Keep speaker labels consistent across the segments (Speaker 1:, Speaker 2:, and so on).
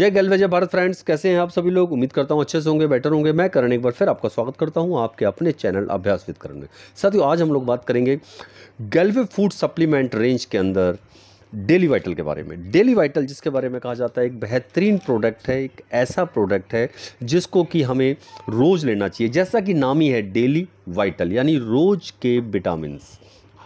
Speaker 1: जय गलवेजय भारत फ्रेंड्स कैसे हैं आप सभी लोग उम्मीद करता हूं अच्छे से होंगे बेटर होंगे मैं करण एक बार फिर आपका स्वागत करता हूं आपके अपने चैनल अभ्यास विद करण में साथियों आज हम लोग बात करेंगे गेलवे फूड सप्लीमेंट रेंज के अंदर डेली वाइटल के बारे में डेली वाइटल जिसके बारे में कहा जाता है एक बेहतरीन प्रोडक्ट है एक ऐसा प्रोडक्ट है जिसको कि हमें रोज़ लेना चाहिए जैसा कि नाम ही है डेली वाइटल यानी रोज़ के विटामिन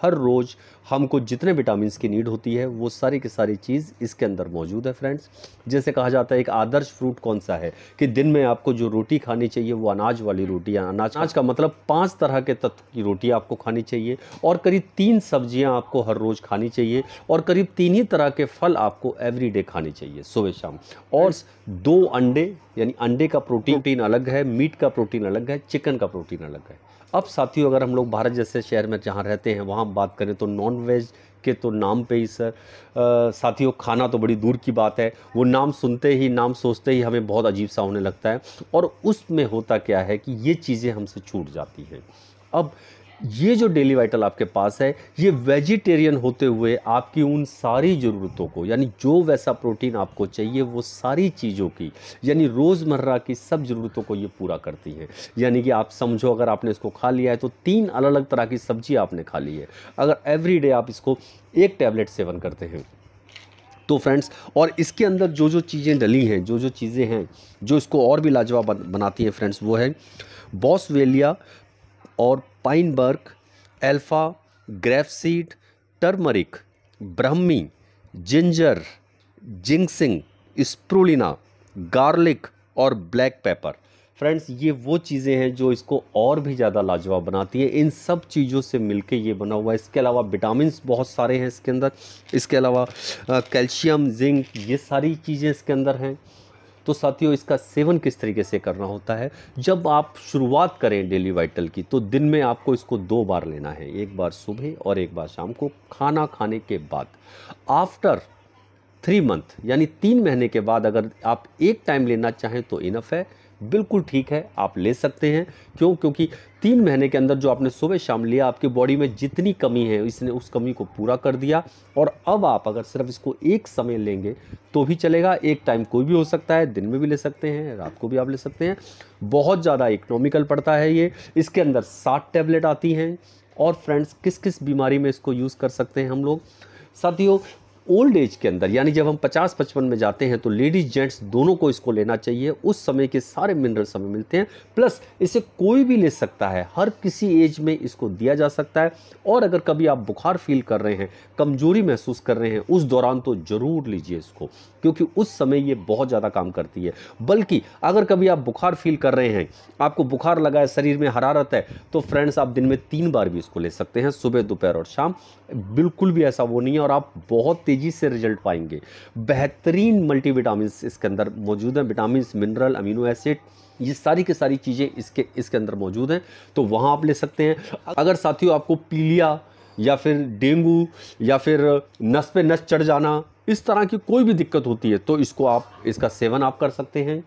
Speaker 1: हर रोज़ हमको जितने विटामिन की नीड होती है वो सारी की सारी चीज़ इसके अंदर मौजूद है फ्रेंड्स जैसे कहा जाता है एक आदर्श फ्रूट कौन सा है कि दिन में आपको जो रोटी खानी चाहिए वो अनाज वाली रोटी या अनाज अनाज का मतलब पाँच तरह के तत्व की रोटी आपको खानी चाहिए और करीब तीन सब्जियां आपको हर रोज़ खानी चाहिए और करीब तीन ही तरह के फल आपको एवरी डे खाने चाहिए सुबह शाम और दो अंडे यानी अंडे का प्रोटीन प्रोटीन अलग है मीट का प्रोटीन अलग है चिकन का प्रोटीन अलग है अब साथियों अगर हम लोग भारत जैसे शहर में जहाँ रहते हैं वहाँ बात करें तो नॉन वेज के तो नाम पे ही सर साथियों खाना तो बड़ी दूर की बात है वो नाम सुनते ही नाम सोचते ही हमें बहुत अजीब सा होने लगता है और उसमें होता क्या है कि ये चीज़ें हमसे छूट जाती हैं अब ये जो डेली वाइटल आपके पास है ये वेजिटेरियन होते हुए आपकी उन सारी ज़रूरतों को यानी जो वैसा प्रोटीन आपको चाहिए वो सारी चीज़ों की यानी रोज़मर्रा की सब ज़रूरतों को ये पूरा करती है यानी कि आप समझो अगर आपने इसको खा लिया है तो तीन अलग अलग तरह की सब्जी आपने खा ली है अगर एवरी आप इसको एक टैबलेट सेवन करते हैं तो फ्रेंड्स और इसके अंदर जो जो चीज़ें डली हैं जो जो चीज़ें हैं जो इसको और भी लाजवाब बनाती हैं फ्रेंड्स वो है बॉस और पाइनबर्ग alfa grapeseed turmeric brahmi ginger ginseng spirulina garlic और ब्लैक पेपर फ्रेंड्स ये वो चीज़ें हैं जो इसको और भी ज़्यादा लाजवाब बनाती है इन सब चीज़ों से मिलके ये बना हुआ है इसके अलावा विटामिन बहुत सारे हैं इसके अंदर इसके अलावा कैल्शियम जिंक ये सारी चीज़ें इसके अंदर हैं तो साथियों इसका सेवन किस तरीके से करना होता है जब आप शुरुआत करें डेली वाइटल की तो दिन में आपको इसको दो बार लेना है एक बार सुबह और एक बार शाम को खाना खाने के बाद आफ्टर थ्री मंथ यानी तीन महीने के बाद अगर आप एक टाइम लेना चाहें तो इनफ है बिल्कुल ठीक है आप ले सकते हैं क्यों क्योंकि तीन महीने के अंदर जो आपने सुबह शाम लिया आपकी बॉडी में जितनी कमी है इसने उस कमी को पूरा कर दिया और अब आप अगर सिर्फ इसको एक समय लेंगे तो भी चलेगा एक टाइम कोई भी हो सकता है दिन में भी ले सकते हैं रात को भी आप ले सकते हैं बहुत ज़्यादा इकोनॉमिकल पड़ता है ये इसके अंदर सात टैबलेट आती हैं और फ्रेंड्स किस किस बीमारी में इसको यूज़ कर सकते हैं हम लोग साथियों ओल्ड एज के अंदर यानी जब हम 50-55 में जाते हैं तो लेडीज़ जेंट्स दोनों को इसको लेना चाहिए उस समय के सारे मिनरल्स हमें मिलते हैं प्लस इसे कोई भी ले सकता है हर किसी एज में इसको दिया जा सकता है और अगर कभी आप बुखार फील कर रहे हैं कमजोरी महसूस कर रहे हैं उस दौरान तो ज़रूर लीजिए इसको क्योंकि उस समय ये बहुत ज़्यादा काम करती है बल्कि अगर कभी आप बुखार फील कर रहे हैं आपको बुखार लगा है शरीर में हरारत है तो फ्रेंड्स आप दिन में तीन बार भी इसको ले सकते हैं सुबह दोपहर और शाम बिल्कुल भी ऐसा वो नहीं है और आप बहुत तेज़ी से रिजल्ट पाएंगे बेहतरीन मल्टीविटामिन इसके अंदर मौजूद हैं विटामिन मिनरल अमीनो एसिड ये सारी की सारी चीज़ें इसके इसके अंदर मौजूद हैं तो वहाँ आप ले सकते हैं अगर साथियों आपको पीलिया या फिर डेंगू या फिर नस पे नस चढ़ जाना इस तरह की कोई भी दिक्कत होती है तो इसको आप इसका सेवन आप कर सकते हैं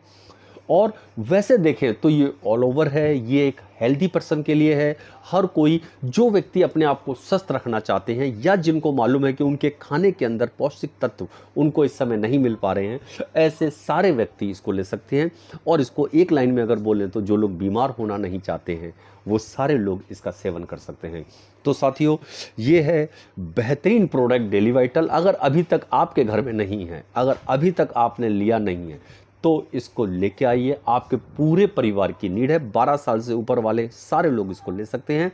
Speaker 1: और वैसे देखें तो ये ऑल ओवर है ये एक हेल्दी पर्सन के लिए है हर कोई जो व्यक्ति अपने आप को स्वस्थ रखना चाहते हैं या जिनको मालूम है कि उनके खाने के अंदर पौष्टिक तत्व उनको इस समय नहीं मिल पा रहे हैं ऐसे सारे व्यक्ति इसको ले सकते हैं और इसको एक लाइन में अगर बोलें तो जो लोग बीमार होना नहीं चाहते हैं वो सारे लोग इसका सेवन कर सकते हैं तो साथियों ये है बेहतरीन प्रोडक्ट डेली वाइटल अगर अभी तक आपके घर में नहीं है अगर अभी तक आपने लिया नहीं है तो इसको लेके आइए आपके पूरे परिवार की नीड है 12 साल से ऊपर वाले सारे लोग इसको ले सकते हैं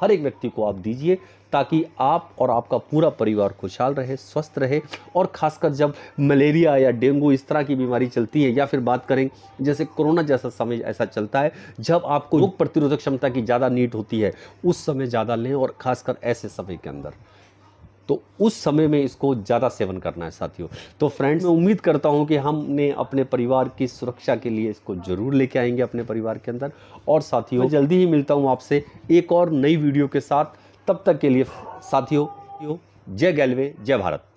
Speaker 1: हर एक व्यक्ति को आप दीजिए ताकि आप और आपका पूरा परिवार खुशहाल रहे स्वस्थ रहे और खासकर जब मलेरिया या डेंगू इस तरह की बीमारी चलती है या फिर बात करें जैसे कोरोना जैसा समय ऐसा चलता है जब आपको रोग प्रतिरोधक क्षमता की ज़्यादा नीट होती है उस समय ज़्यादा लें और खासकर ऐसे समय के अंदर तो उस समय में इसको ज़्यादा सेवन करना है साथियों तो फ्रेंड्स मैं उम्मीद करता हूँ कि हमने अपने परिवार की सुरक्षा के लिए इसको ज़रूर लेके आएंगे अपने परिवार के अंदर और साथियों जल्दी ही मिलता हूँ आपसे एक और नई वीडियो के साथ तब तक के लिए साथियों जय गैलवे जय भारत